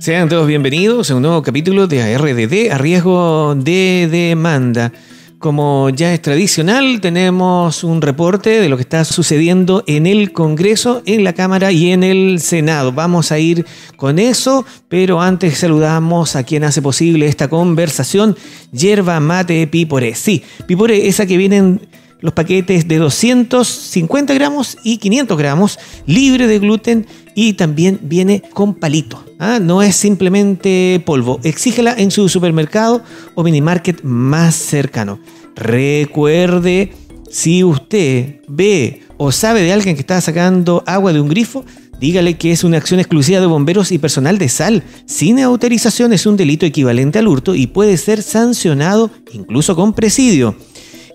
Sean todos bienvenidos a un nuevo capítulo de ARDD a riesgo de demanda. Como ya es tradicional, tenemos un reporte de lo que está sucediendo en el Congreso, en la Cámara y en el Senado. Vamos a ir con eso, pero antes saludamos a quien hace posible esta conversación, Yerba Mate Pipore. Sí, Pipore, esa que vienen los paquetes de 250 gramos y 500 gramos, libre de gluten y también viene con palito. ¿ah? No es simplemente polvo. Exígela en su supermercado o minimarket más cercano. Recuerde, si usted ve o sabe de alguien que está sacando agua de un grifo, Dígale que es una acción exclusiva de bomberos y personal de sal. Sin autorización es un delito equivalente al hurto y puede ser sancionado incluso con presidio.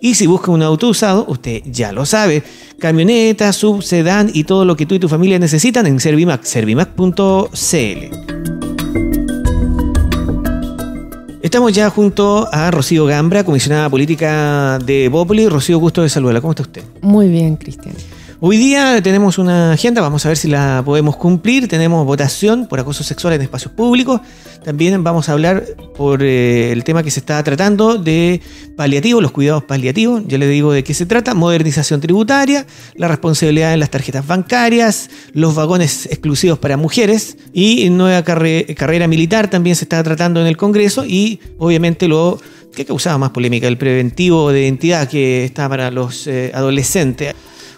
Y si busca un auto usado, usted ya lo sabe. Camioneta, sub, sedán y todo lo que tú y tu familia necesitan en Servimac, servimac.cl. Estamos ya junto a Rocío Gambra, comisionada política de Bópoli. Rocío, gusto de saludarla. ¿Cómo está usted? Muy bien, Cristian. Hoy día tenemos una agenda, vamos a ver si la podemos cumplir. Tenemos votación por acoso sexual en espacios públicos. También vamos a hablar por eh, el tema que se está tratando de paliativos, los cuidados paliativos. Ya les digo de qué se trata. Modernización tributaria, la responsabilidad en las tarjetas bancarias, los vagones exclusivos para mujeres y nueva carrera militar también se está tratando en el Congreso y obviamente lo que causaba más polémica, el preventivo de identidad que está para los eh, adolescentes.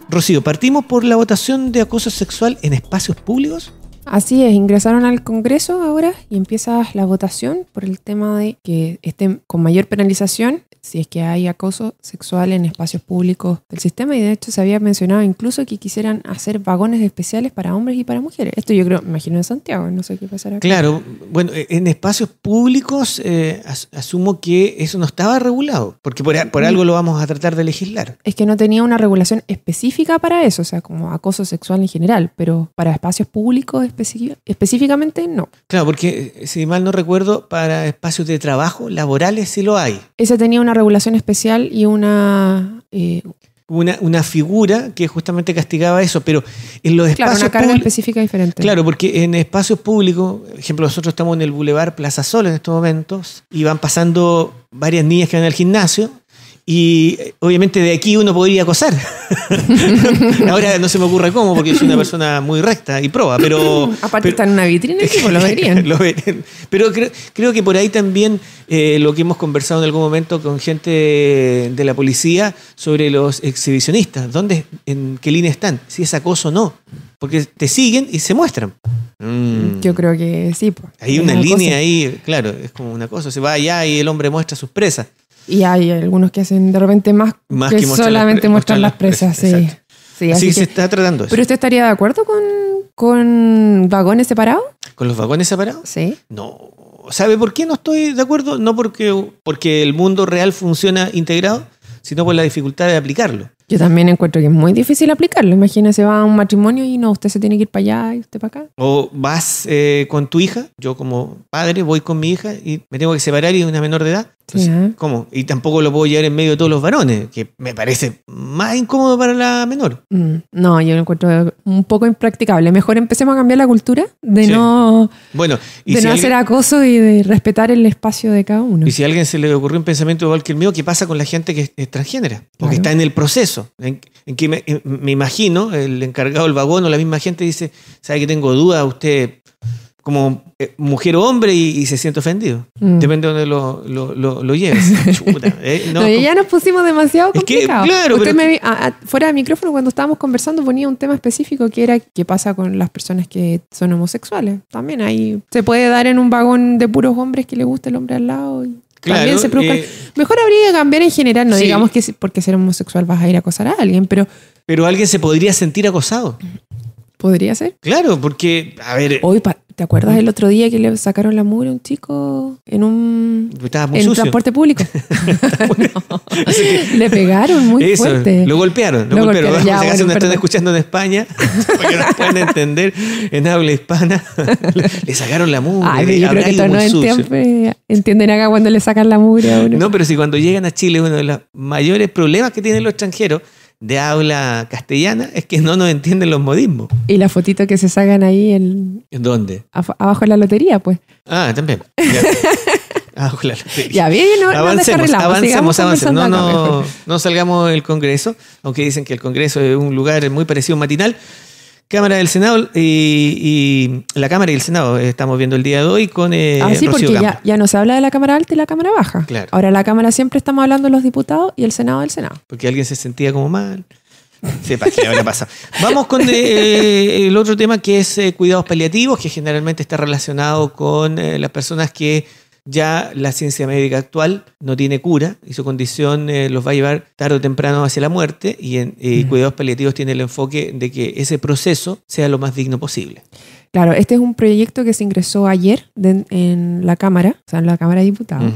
Rocío, partimos por la votación de acoso sexual en espacios públicos. Así es, ingresaron al Congreso ahora y empieza la votación por el tema de que estén con mayor penalización si es que hay acoso sexual en espacios públicos del sistema y de hecho se había mencionado incluso que quisieran hacer vagones especiales para hombres y para mujeres. Esto yo creo, imagino en Santiago, no sé qué pasará. Claro, bueno, e-, en espacios públicos eh, asumo que eso no estaba regulado, porque por, por algo lo vamos a tratar de legislar. Es que no tenía una regulación específica para eso, o sea, como acoso sexual en general, pero para espacios públicos específicamente, no. Claro, porque eh, si mal no recuerdo, para espacios de trabajo laborales sí lo hay. Ese tenía una regulación especial y una... Eh, una, una, figura que justamente castigaba eso, pero en los espacios. Claro, una carga específica diferente. Claro, porque en espacios públicos, por ejemplo, nosotros estamos en el Boulevard Plaza Sol en estos momentos y van pasando varias niñas que van al gimnasio y obviamente de aquí uno podría acosar. Ahora no se me ocurre cómo, porque es una persona muy recta y proba, pero. Aparte están en una vitrina y pues, lo verían. Pero creo, que por ahí también eh, lo que hemos conversado en algún momento con gente de, la policía sobre los exhibicionistas. ¿Dónde, en qué línea están? Si es acoso o no. Porque te siguen y se muestran. Mm. Yo creo que sí. Pues. Hay una, línea ahí, claro, es como una cosa. Se va allá y el hombre muestra sus presas. Y hay algunos que hacen de repente más, que, solamente muestran mostrar las presas, sí. Sí, así, se está tratando eso. ¿Pero usted estaría de acuerdo con, con vagones separados? ¿Con los vagones separados? Sí. No. ¿Sabe por qué no estoy de acuerdo? No porque, porque el mundo real funciona integrado, sino por la dificultad de aplicarlo. Yo también encuentro que es muy difícil aplicarlo. Imagínese, va a un matrimonio y no, usted se tiene que ir para allá y usted para acá. O vas eh, con tu hija, yo como padre voy con mi hija y me tengo que separar y es una menor de edad. ¿Cómo? Y tampoco lo puedo llevar en medio de todos los varones, que me parece más incómodo para la menor. Mm, no, yo lo encuentro un poco impracticable. Mejor empecemos a cambiar la cultura de no, bueno, hacer acoso y de respetar el espacio de cada uno. Y si a alguien se le ocurrió un pensamiento igual que el mío, ¿qué pasa con la gente que es transgénera? Porque está en el proceso, en, que me, imagino el encargado del vagón o la misma gente dice, ¿sabe que tengo dudas? Usted como eh, mujer o hombre y, se siente ofendido. Mm. Depende de donde lo, lo, lleves. Eh, ya nos pusimos demasiado complicados. fuera de micrófono, cuando estábamos conversando, ponía un tema específico que era qué pasa con las personas que son homosexuales. También ahí se puede dar en un vagón de puros hombres que le gusta el hombre al lado. Y... también se preocupa. Eh, Mejor habría que cambiar en general, no digamos que porque ser homosexual vas a ir a acosar a alguien, pero... Pero alguien se podría sentir acosado. ¿Podría ser? Claro, porque, a ver. Hoy, ¿te acuerdas mm. el otro día que le sacaron la mugre a un chico en un. en transporte público. le pegaron muy fuerte. Lo golpearon, lo, golpearon. si están escuchando en España, para que no puedan entender en habla hispana, le sacaron la mugre. Ay, yo creo que no entienden, acá cuando le sacan la mugre No, pero si cuando llegan a Chile, uno de los mayores problemas que tienen los extranjeros de habla castellana es que no nos entienden los modismos. Y la fotito que se sacan ahí en... ¿En dónde? abajo en la lotería, pues. Ah, también. abajo la lotería. Ya, bien, no, avancemos, avancemos, No, no salgamos del Congreso, aunque dicen que el Congreso es un lugar muy parecido a un matinal. Cámara del Senado eh, y, la Cámara y el Senado eh, estamos viendo el día de hoy con eh, Ah, sí, porque ya, no se habla de la Cámara Alta y la Cámara Baja. Claro. Ahora la Cámara siempre estamos hablando de los diputados y el Senado del Senado. Porque alguien se sentía como mal. Sepa qué Vamos con eh, el otro tema que es cuidados paliativos, que generalmente está relacionado con las personas que ya la ciencia médica actual no tiene cura y su condición eh, los va a llevar tarde o temprano hacia la muerte y en eh, cuidados paliativos tiene el enfoque de que ese proceso sea lo más digno posible. Claro, este es un proyecto que se ingresó ayer en la Cámara, o sea, en la Cámara de Diputados.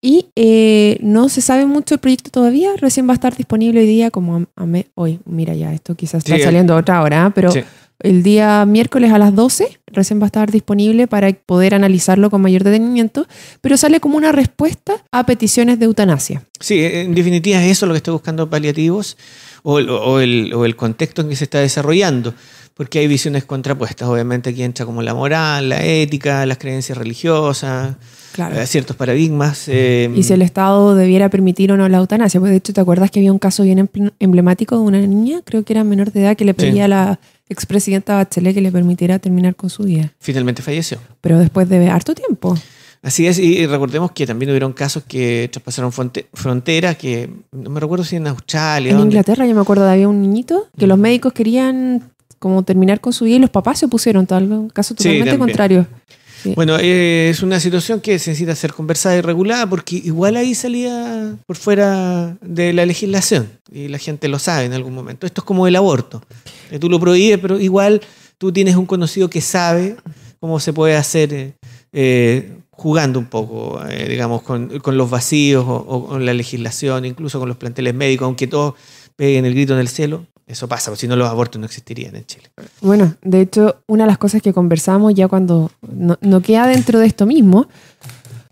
Y eh, no se sabe mucho el proyecto todavía, recién va a estar disponible hoy día como a, hoy. Mira ya, esto quizás está saliendo otra hora, pero... El día miércoles a las 12 recién va a estar disponible para poder analizarlo con mayor detenimiento, pero sale como una respuesta a peticiones de eutanasia. Sí, en definitiva es eso lo que estoy buscando paliativos o el, o el, contexto en que se está desarrollando porque hay visiones contrapuestas. Obviamente aquí entra como la moral, la ética, las creencias religiosas, eh, ciertos paradigmas. Eh, y si el Estado debiera permitir o no la eutanasia. Pues de hecho, ¿te acuerdas que había un caso bien em- emblemático de una niña, creo que era menor de edad, que le pedía la, expresidenta Bachelet que le permitiera terminar con su vida. Finalmente falleció. Pero después de harto tiempo. Así es, y recordemos que también hubieron casos que traspasaron fronteras, que no me recuerdo si en Australia. En Inglaterra, yo me acuerdo, había un niñito que los mm. médicos querían como terminar con su vida y los papás se opusieron, tal un caso totalmente contrario. Bueno, es una situación que se necesita ser conversada y regulada porque igual ahí salía por fuera de la legislación y la gente lo sabe en algún momento. Esto es como el aborto. Eh, tú lo prohíbes, pero igual tú tienes un conocido que sabe cómo se puede hacer eh, eh, jugando un poco, digamos, con, los vacíos o, con la legislación, incluso con los planteles médicos, aunque todos peguen el grito en el cielo. Eso pasa, porque si no los abortos no existirían en Chile. Bueno, de hecho, una de las cosas que conversamos ya cuando no, queda dentro de esto mismo,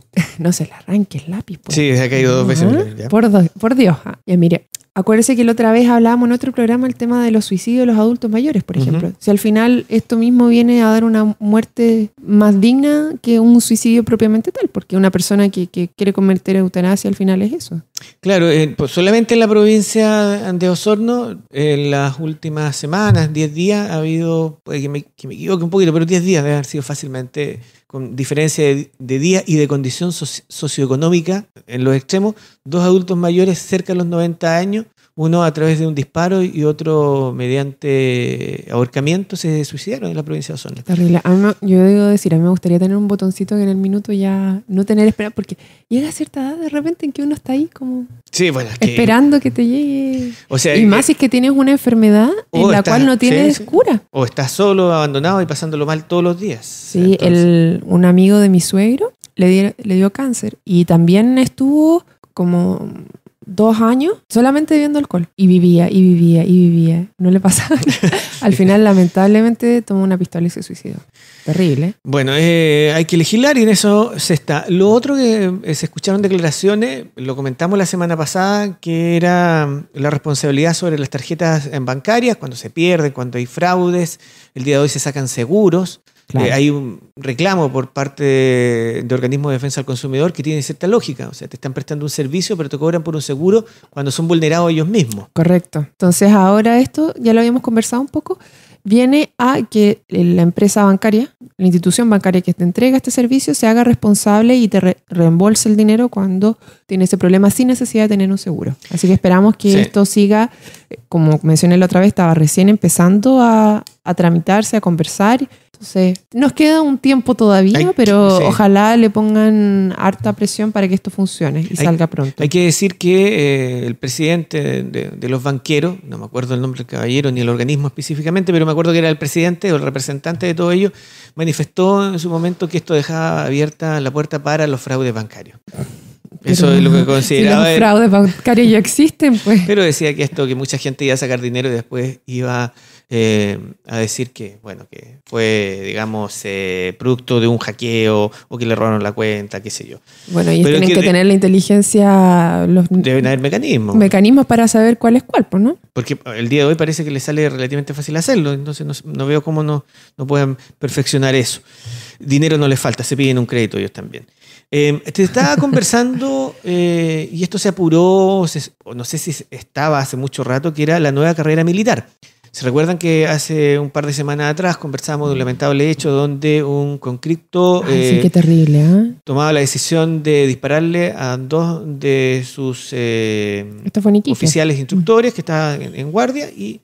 no se le arranque el lápiz. Por... Pues. Sí, se ha caído dos veces. Ah, por, por Dios. Ah, ya mire, Acuérdese que la otra vez hablábamos en otro programa el tema de los suicidios de los adultos mayores, por ejemplo. Si al final esto mismo viene a dar una muerte más digna que un suicidio propiamente tal, porque una persona que, que quiere cometer eutanasia al final es eso. Claro, eh, pues solamente en la provincia de Osorno, en las últimas semanas, 10 días, ha habido, que me, que me equivoque un poquito, pero 10 días debe haber sido fácilmente con diferencia de, día y de condición socioeconómica en los extremos, dos adultos mayores cerca de los 90 años uno a través de un disparo y otro mediante ahorcamiento se suicidaron en la provincia de Osorno. Terrible. yo digo decir, a mí me gustaría tener un botoncito que en el minuto ya no tener espera, porque llega cierta edad de repente en que uno está ahí como bueno, esperando que te llegue. O sea, y eh, más si es que tienes una enfermedad en la cual no tienes cura. O estás solo, abandonado y pasándolo mal todos los días. Sí, el, un amigo de mi suegro le dio cáncer y también estuvo como dos años solamente bebiendo alcohol. Y vivía, y vivía, y vivía. No le pasaba nada. Al final, lamentablemente, tomó una pistola y se suicidó. Terrible. Bueno, eh, hay que legislar y en eso se está. Lo otro que eh, se escucharon declaraciones, lo comentamos la semana pasada, que era mm, la responsabilidad sobre las tarjetas bancarias, cuando se pierden, cuando hay fraudes. El día de hoy se sacan seguros. Eh, hay un reclamo por parte de, organismos de defensa al consumidor que tiene cierta lógica. O sea, te están prestando un servicio, pero te cobran por un seguro cuando son vulnerados ellos mismos. Correcto. Entonces, ahora esto, ya lo habíamos conversado un poco, viene a que la empresa bancaria, la institución bancaria que te entrega este servicio, se haga responsable y te reembolse el dinero cuando tiene ese problema sin necesidad de tener un seguro. Así que esperamos que esto siga, eh, como mencioné la otra vez, estaba recién empezando a tramitarse, a conversar Sí. Nos queda un tiempo todavía, pero ojalá le pongan harta presión para que esto funcione y salga pronto. Hay que decir que eh, el presidente de, los banqueros, no me acuerdo el nombre del caballero ni el organismo específicamente, pero me acuerdo que era el presidente o el representante de todo ello, manifestó en su momento que esto dejaba abierta la puerta para los fraudes bancarios. Eso es lo que consideraba. los fraudes bancarios ya existen, pues. Pero decía que esto, que mucha gente iba a sacar dinero y después iba eh, a decir que, bueno, que fue, digamos, eh, producto de un hackeo o que le robaron la cuenta, qué sé yo. Bueno, y tienen que, tener la inteligencia, deben haber mecanismos. Mecanismos para saber cuál es cuál, pues, ¿no? Porque el día de hoy parece que les sale relativamente fácil hacerlo, entonces no, veo cómo no, no puedan perfeccionar eso. Dinero no les falta, se piden un crédito ellos también. Em, estaba conversando, eh, y esto se apuró, no sé si estaba hace mucho rato, que era la nueva carrera militar. ¿Se recuerdan que hace un par de semanas atrás conversábamos de un lamentable hecho donde un concripto eh, terrible, ¿eh? tomaba la decisión de dispararle a dos de sus eh, oficiales instructores que estaban en guardia y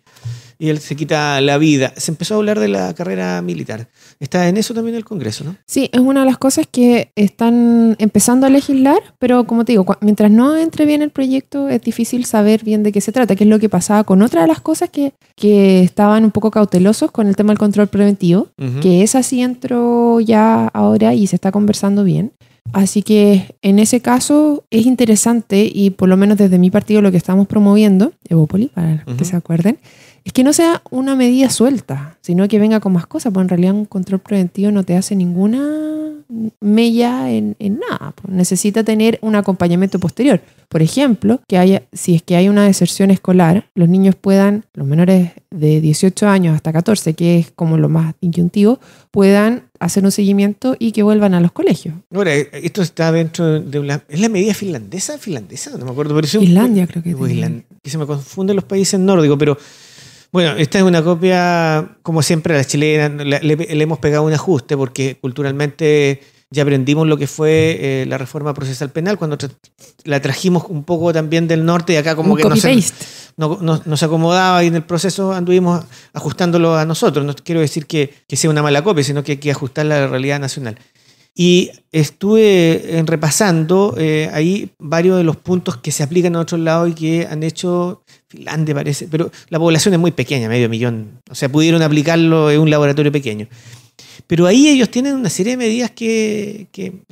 y él se quita la vida. Se empezó a hablar de la carrera militar. Está en eso también el Congreso, ¿no? Sí, es una de las cosas que están empezando a legislar, pero como te digo, mientras no entre bien el proyecto es difícil saber bien de qué se trata, qué es lo que pasaba con otra de las cosas que, que estaban un poco cautelosos con el tema del control preventivo, que esa sí entró ya ahora y se está conversando bien Así que en ese caso es interesante y por lo menos desde mi partido lo que estamos promoviendo, Evopoli, para que se acuerden, es que no sea una medida suelta, sino que venga con más cosas, porque en realidad un control preventivo no te hace ninguna mella en, nada. Pues necesita tener un acompañamiento posterior. Por ejemplo, que haya, si es que hay una deserción escolar, los niños puedan, los menores de 18 años hasta 14, que es como lo más inyuntivo, puedan hacer un seguimiento y que vuelvan a los colegios. Ahora, eh, esto está dentro de una... ¿Es la medida finlandesa? ¿Finlandesa? No me acuerdo. Pero es Finlandia, creo que, es. que se me confunden los países nórdicos, pero... Bueno, esta es una copia, como siempre, a la chilena. le hemos pegado un ajuste porque culturalmente ya aprendimos lo que fue eh, la reforma procesal penal cuando la trajimos un poco también del norte y acá como que nos, no, acomodaba y en el proceso anduvimos ajustándolo a nosotros. No quiero decir que, que sea una mala copia, sino que hay que ajustarla a la realidad nacional. Y estuve en eh, repasando eh, ahí varios de los puntos que se aplican a otros lados y que han hecho Finlandia, parece, pero la población es muy pequeña, medio millón. O sea, pudieron aplicarlo en un laboratorio pequeño. Pero ahí ellos tienen una serie de medidas que,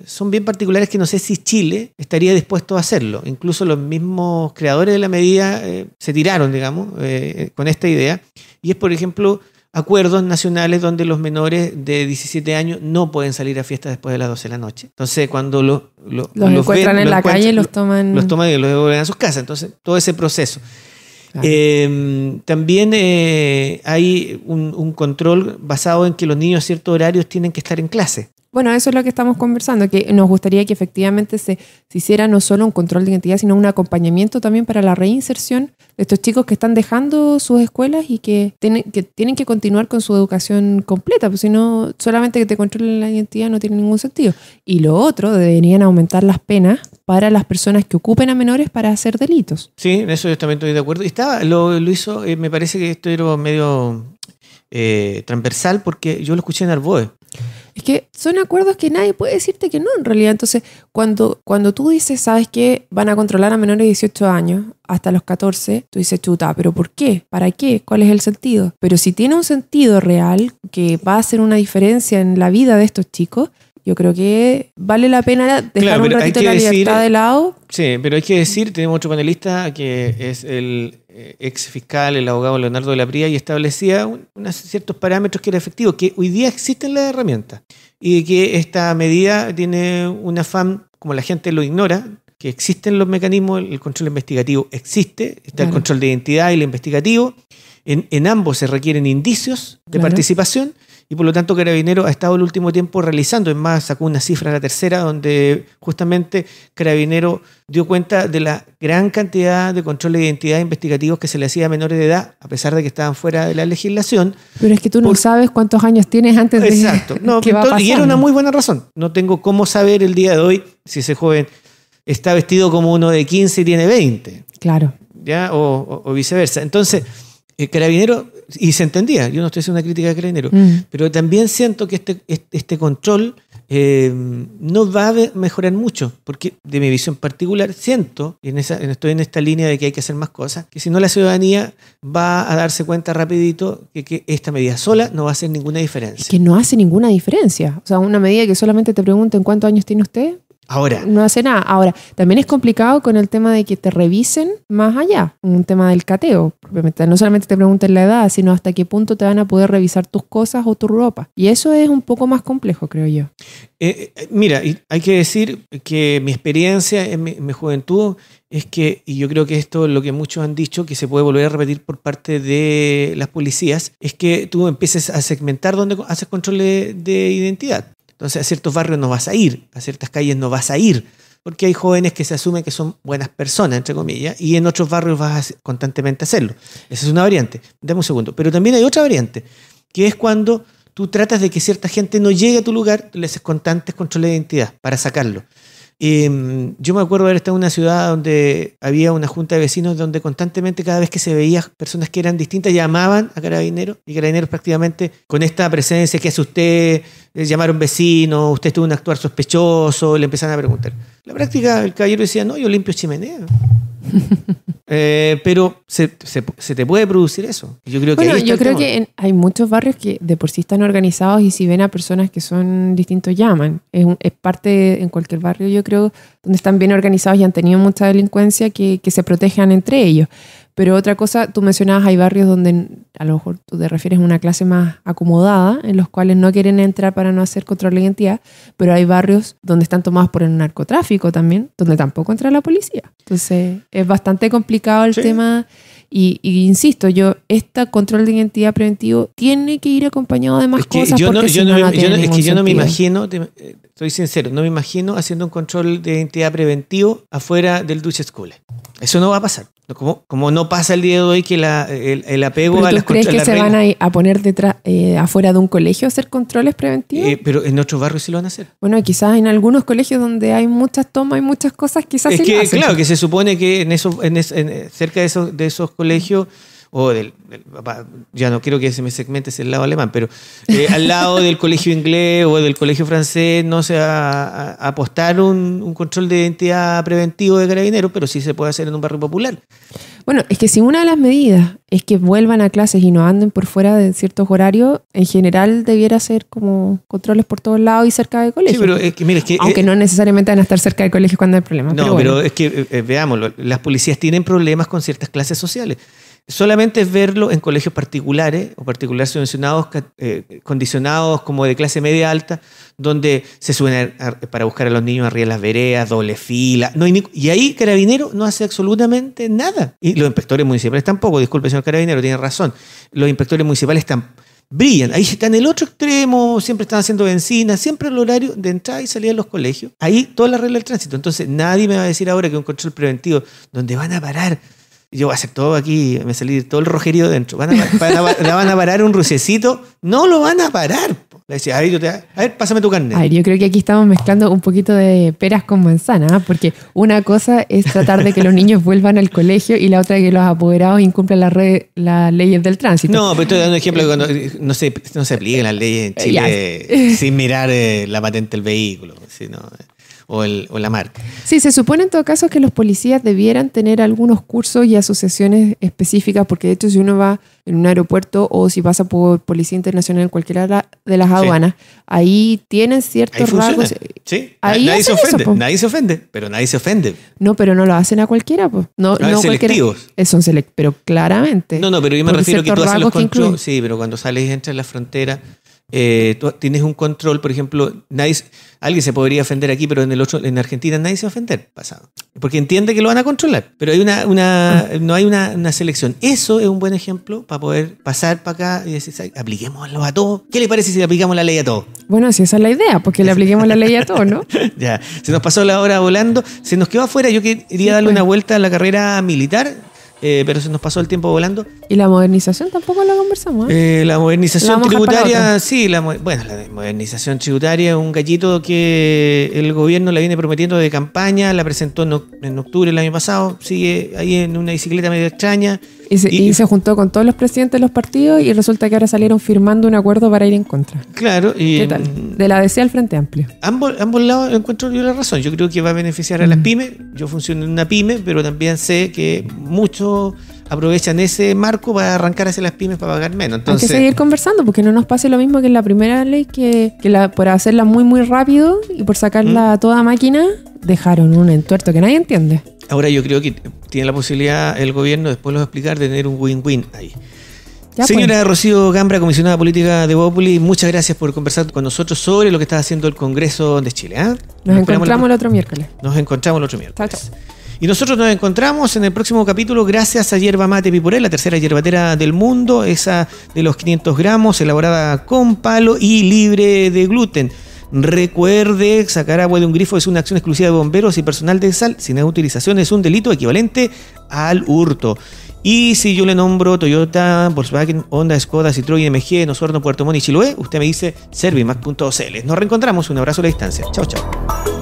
son bien particulares que no sé si Chile estaría dispuesto a hacerlo. Incluso los mismos creadores de la medida eh, se tiraron, digamos, eh, eh, con esta idea. Y es, por ejemplo, acuerdos nacionales donde los menores de 17 años no pueden salir a fiestas después de las 12 de la noche. Entonces, cuando los, encuentran en la calle, los toman... Los toman y los devuelven a sus casas. Entonces, todo ese proceso. Em, también eh, hay un, control basado en que los niños a ciertos horarios tienen que estar en clase. Bueno, eso es lo que estamos conversando, que nos gustaría que efectivamente se, hiciera no solo un control de identidad, sino un acompañamiento también para la reinserción de estos chicos que están dejando sus escuelas y que tienen que, tienen que continuar con su educación completa, porque si no, solamente que te controlen la identidad no tiene ningún sentido. Y lo otro, deberían aumentar las penas para las personas que ocupen a menores para hacer delitos. Sí, en eso yo también estoy de acuerdo. Y está, lo, hizo, eh, me parece que esto era medio eh, transversal porque yo lo escuché en Arboe. Es que son acuerdos que nadie puede decirte que no, en realidad. Entonces, cuando, cuando tú dices, sabes que van a controlar a menores de 18 años hasta los 14, tú dices, chuta, ¿pero por qué? ¿Para qué? ¿Cuál es el sentido? Pero si tiene un sentido real que va a hacer una diferencia en la vida de estos chicos, yo creo que vale la pena dejar un ratito la de lado. Sí, pero hay que decir, tenemos otro panelista que es el eh, ex fiscal, el abogado Leonardo de la Pría, y establecía unos ciertos parámetros que era efectivo, que hoy día existen las herramientas, y que esta medida tiene un afán, como la gente lo ignora, que existen los mecanismos, el control investigativo existe, está el control de identidad y el investigativo, en, ambos se requieren indicios de participación y por lo tanto Carabinero ha estado el último tiempo realizando, es más, sacó una cifra, la tercera, donde justamente Carabinero dio cuenta de la gran cantidad de controles de identidad investigativos que se le hacía a menores de edad, a pesar de que estaban fuera de la legislación. Pero es que tú no sabes cuántos años tienes antes de Exacto. No, que y era una muy buena razón. No tengo cómo saber el día de hoy si ese joven está vestido como uno de 15 y tiene 20. Claro. ¿Ya? O, viceversa. Entonces, eh, Carabinero y se entendía, yo no estoy haciendo una crítica de carabineros, mm. pero también siento que este, este, este control eh, no va a mejorar mucho, porque de mi visión particular siento, y en estoy en esta línea de que hay que hacer más cosas, que si no la ciudadanía va a darse cuenta rapidito que, esta medida sola no va a hacer ninguna diferencia. que no hace ninguna diferencia. O sea, una medida que solamente te pregunten cuántos años tiene usted, Ahora. No hace nada. Ahora, también es complicado con el tema de que te revisen más allá, un tema del cateo. No solamente te pregunten la edad, sino hasta qué punto te van a poder revisar tus cosas o tu ropa. Y eso es un poco más complejo, creo yo. Eh, eh, mira, hay que decir que mi experiencia en mi, juventud es que, y yo creo que esto es lo que muchos han dicho, que se puede volver a repetir por parte de las policías, es que tú empieces a segmentar donde haces control de identidad. Entonces a ciertos barrios no vas a ir, a ciertas calles no vas a ir, porque hay jóvenes que se asumen que son buenas personas, entre comillas, y en otros barrios vas a constantemente hacerlo. Esa es una variante. Dame un segundo. Pero también hay otra variante, que es cuando tú tratas de que cierta gente no llegue a tu lugar, le haces constantes controles de identidad para sacarlo. Em, yo me acuerdo haber estado en una ciudad donde había una junta de vecinos donde constantemente cada vez que se veía personas que eran distintas llamaban a Carabineros y Carabineros prácticamente con esta presencia que hace usted, eh, llamaron vecino, usted tuvo un actuar sospechoso, le empezaron a preguntar. La práctica, el caballero decía, no, yo limpio chimenea. Eh, pero se, te puede producir eso. Yo creo que, yo creo que hay muchos barrios que de por sí están organizados y si ven a personas que son distintos llaman. Es, parte en cualquier barrio, yo creo, donde están bien organizados y han tenido mucha delincuencia que, que se protejan entre ellos. Pero otra cosa, tú mencionabas, hay barrios donde a lo mejor tú te refieres a una clase más acomodada, en los cuales no quieren entrar para no hacer control de identidad, pero hay barrios donde están tomados por el narcotráfico también, donde tampoco entra la policía. Entonces, es bastante complicado el tema. Y, insisto, yo, este control de identidad preventivo tiene que ir acompañado de más que cosas. Yo no, no, me, es que yo no me imagino, te, eh, soy sincero, no me imagino haciendo un control de identidad preventivo afuera del Dutch School. Eso no va a pasar. Como, como, no pasa el día de hoy que el, apego a las coches crees que se van a, poner eh, afuera de un colegio a hacer controles preventivos? Eh, pero en otros barrios sí lo van a hacer. Bueno, quizás en algunos colegios donde hay muchas tomas y muchas cosas, quizás sí lo hacen. Claro, que se supone que en eso eh, cerca de esos, de esos colegios o del, ya no quiero que se me segmente el lado alemán, pero eh, al lado del colegio inglés o del colegio francés no se va a apostar un, control de identidad preventivo de carabineros, pero sí se puede hacer en un barrio popular. Bueno, es que si una de las medidas es que vuelvan a clases y no anden por fuera de ciertos horarios, en general debiera ser como controles por todos lados y cerca de colegios. Sí, pero que, Aunque eh, no necesariamente van a estar cerca de colegios cuando hay problemas. No, pero, es que, veamos eh, veámoslo, las policías tienen problemas con ciertas clases sociales solamente es verlo en colegios particulares o particulares subvencionados, eh, condicionados como de clase media alta, donde se suben para buscar a los niños arriba de las veredas, doble fila. y ahí Carabinero no hace absolutamente nada. Y los inspectores municipales tampoco, disculpe señor Carabinero, tiene razón. Los inspectores municipales están brillan. Ahí está en el otro extremo, siempre están haciendo benzina, siempre el horario de entrada y salida de los colegios. Ahí toda la regla del tránsito. Entonces nadie me va a decir ahora que un control preventivo, donde van a parar yo voy a hacer todo aquí, me salí todo el rojerío dentro. Van a, van la van a parar un rusecito. No lo van a parar. Le decía, a ver, pásame tu carne. A ver, yo creo que aquí estamos mezclando un poquito de peras con manzanas, ¿ah? porque una cosa es tratar de que los niños vuelvan al colegio y la otra es que los apoderados incumplan las la leyes del tránsito. No, pero estoy dando un ejemplo de cuando eh, no se, no se apliquen las leyes en eh, Chile sin mirar eh, la patente del vehículo. Sino, o, el, o la marca. Sí, se supone en todo caso que los policías debieran tener algunos cursos y asociaciones específicas, porque de hecho si uno va en un aeropuerto o si pasa por Policía Internacional en cualquiera de las aduanas, ahí tienen ciertos rasgos. Sí. nadie se ofende, nadie se ofende, pero nadie se ofende. No, pero no lo hacen a cualquiera, pues. No, selectivos. Eh, son selectivos pero claramente. No, no, pero yo me refiero que tú haces los Sí, pero cuando sales y entras en la frontera, eh, tú tienes un control, por ejemplo, nadie, alguien se podría ofender aquí, pero en el otro, en Argentina nadie se va a ofender, pasado. Porque entiende que lo van a controlar, pero hay una, una no hay una, selección. Eso es un buen ejemplo para poder pasar para acá y decir, apliquémoslo a todo. ¿Qué le parece si le aplicamos la ley a todo? Bueno, si esa es la idea, porque pues le apliquemos la ley a todo, ¿no? ya, se nos pasó la hora volando, se nos quedó afuera, yo quería darle una pues. vuelta a la carrera militar eh, pero se nos pasó el tiempo volando. ¿Y la modernización tampoco la conversamos? ¿eh? Eh, la modernización tributaria, sí, la, bueno, la modernización tributaria es un gallito que el gobierno la viene prometiendo de campaña, la presentó en, octubre del año pasado, sigue ahí en una bicicleta medio extraña. Y se, juntó con todos los presidentes de los partidos y resulta que ahora salieron firmando un acuerdo para ir en contra. Claro. Y, ¿Qué tal? De la DC al Frente Amplio. Ambos, ambos lados encuentro yo la razón. Yo creo que va a beneficiar a las pymes. Yo funciono en una pyme, pero también sé que muchos aprovechan ese marco para arrancar hacia las pymes para pagar menos. Hay que seguir conversando porque no nos pase lo mismo que en la primera ley, que, la, por hacerla muy, muy rápido y por sacarla ¿Mm? a toda máquina, dejaron un entuerto que nadie entiende. Ahora yo creo que tiene la posibilidad el gobierno, después lo voy a explicar, de tener un win-win ahí. Pues. Señora Rocío Gambra, comisionada política de Bópoli, muchas gracias por conversar con nosotros sobre lo que está haciendo el Congreso de Chile. ¿ah? Nos, encontramos el... otro miércoles. Nos encontramos el otro miércoles. Y nosotros nos encontramos en el próximo capítulo gracias a Yerba Mate Pipuré, la tercera hierbatera del mundo, esa de los 500 gramos, elaborada con palo y libre de gluten. Recuerde, sacar agua de un grifo es una acción exclusiva de bomberos y personal de sal. Sin utilización es un delito equivalente al hurto. Y si yo le nombro Toyota, Volkswagen, Honda, Skoda, Citroën, MG, Nosorno, Puerto Montt y Chiloé, usted me dice servimac.cl. Nos reencontramos. Un abrazo a la distancia. Chao, chao.